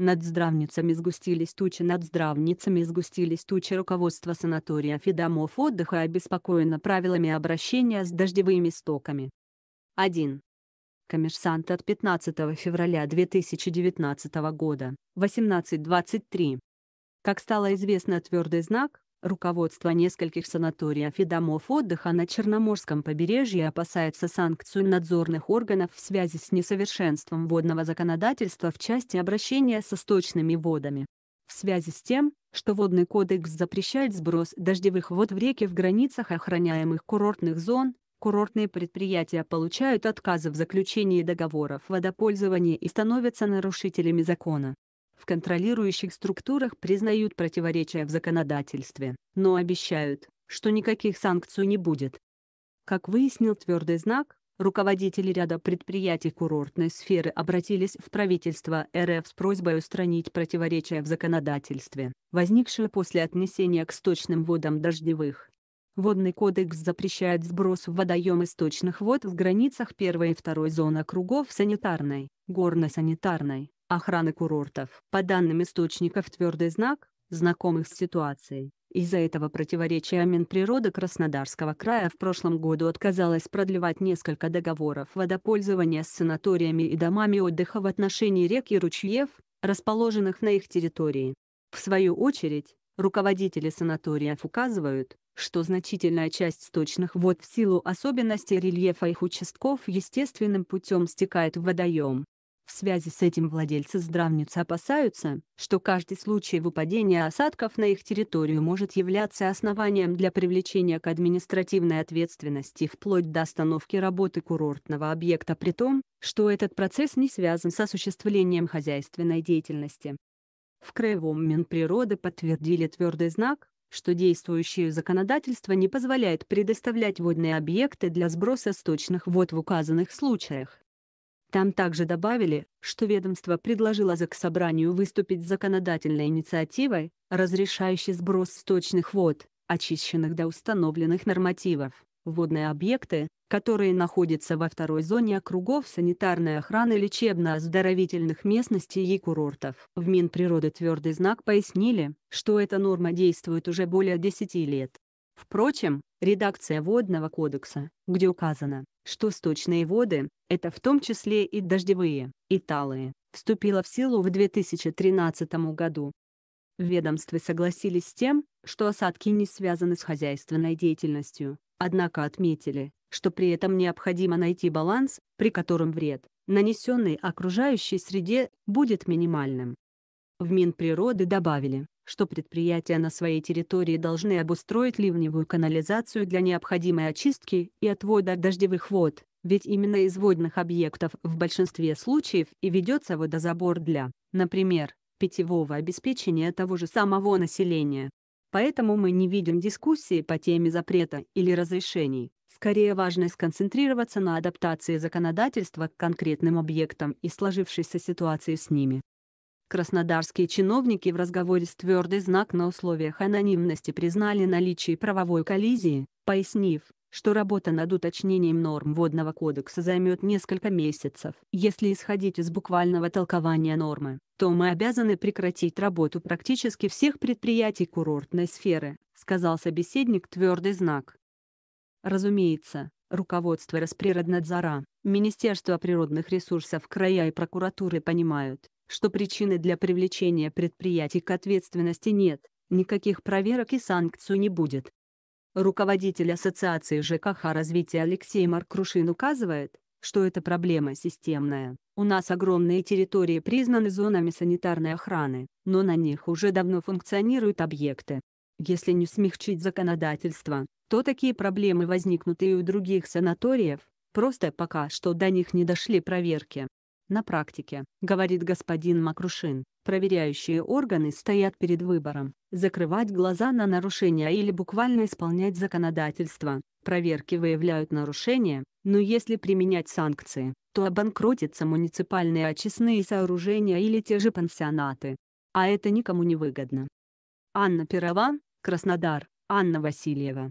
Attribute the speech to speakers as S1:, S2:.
S1: Над здравницами сгустились тучи, над здравницами сгустились тучи руководства санаториев и домов отдыха обеспокоено правилами обращения с дождевыми стоками. 1. Коммерсант от 15 февраля 2019 года, 18.23. Как стало известно, твердый знак, Руководство нескольких санаториев а и домов отдыха на Черноморском побережье опасается санкций надзорных органов в связи с несовершенством водного законодательства в части обращения со сточными водами. В связи с тем, что Водный кодекс запрещает сброс дождевых вод в реки в границах охраняемых курортных зон, курортные предприятия получают отказы в заключении договоров водопользования и становятся нарушителями закона в контролирующих структурах признают противоречия в законодательстве, но обещают, что никаких санкций не будет. Как выяснил твердый знак, руководители ряда предприятий курортной сферы обратились в правительство РФ с просьбой устранить противоречия в законодательстве, возникшие после отнесения к сточным водам дождевых. Водный кодекс запрещает сброс в водоем источных вод в границах первой и второй зоны кругов санитарной, горно-санитарной, охраны курортов, по данным источников твердый знак, знакомых с ситуацией. Из-за этого противоречия Минприроды Краснодарского края в прошлом году отказалась продлевать несколько договоров водопользования с санаториями и домами отдыха в отношении рек и ручьев, расположенных на их территории. В свою очередь, руководители санаториев указывают, что значительная часть сточных вод в силу особенностей рельефа их участков естественным путем стекает в водоем, в связи с этим владельцы здравницы опасаются, что каждый случай выпадения осадков на их территорию может являться основанием для привлечения к административной ответственности вплоть до остановки работы курортного объекта при том, что этот процесс не связан с осуществлением хозяйственной деятельности. В Краевом Минприроды подтвердили твердый знак, что действующее законодательство не позволяет предоставлять водные объекты для сброса сточных вод в указанных случаях. Там также добавили, что ведомство предложило Заксобранию выступить с законодательной инициативой, разрешающей сброс сточных вод, очищенных до установленных нормативов, водные объекты, которые находятся во второй зоне округов санитарной охраны лечебно-оздоровительных местностей и курортов. В Минприроды твердый знак пояснили, что эта норма действует уже более 10 лет. Впрочем, редакция Водного кодекса, где указано, что сточные воды, это в том числе и дождевые, и талые, вступила в силу в 2013 году. Ведомства согласились с тем, что осадки не связаны с хозяйственной деятельностью, однако отметили, что при этом необходимо найти баланс, при котором вред, нанесенный окружающей среде, будет минимальным. В Минприроды добавили, что предприятия на своей территории должны обустроить ливневую канализацию для необходимой очистки и отвода дождевых вод, ведь именно из водных объектов в большинстве случаев и ведется водозабор для, например, питьевого обеспечения того же самого населения. Поэтому мы не видим дискуссии по теме запрета или разрешений. Скорее важно сконцентрироваться на адаптации законодательства к конкретным объектам и сложившейся ситуации с ними. Краснодарские чиновники в разговоре с твердый знак на условиях анонимности признали наличие правовой коллизии, пояснив, что работа над уточнением норм Водного кодекса займет несколько месяцев. Если исходить из буквального толкования нормы, то мы обязаны прекратить работу практически всех предприятий курортной сферы, сказал собеседник твердый знак. Разумеется, руководство Расприроднадзора, Министерство природных ресурсов края и прокуратуры понимают, что причины для привлечения предприятий к ответственности нет, никаких проверок и санкций не будет. Руководитель Ассоциации ЖКХ развития Алексей Маркрушин указывает, что эта проблема системная. У нас огромные территории признаны зонами санитарной охраны, но на них уже давно функционируют объекты. Если не смягчить законодательство, то такие проблемы возникнут и у других санаториев, просто пока что до них не дошли проверки. На практике, говорит господин Макрушин, проверяющие органы стоят перед выбором – закрывать глаза на нарушения или буквально исполнять законодательство. Проверки выявляют нарушения, но если применять санкции, то обанкротятся муниципальные очистные сооружения или те же пансионаты. А это никому не выгодно. Анна Перова, Краснодар, Анна Васильева.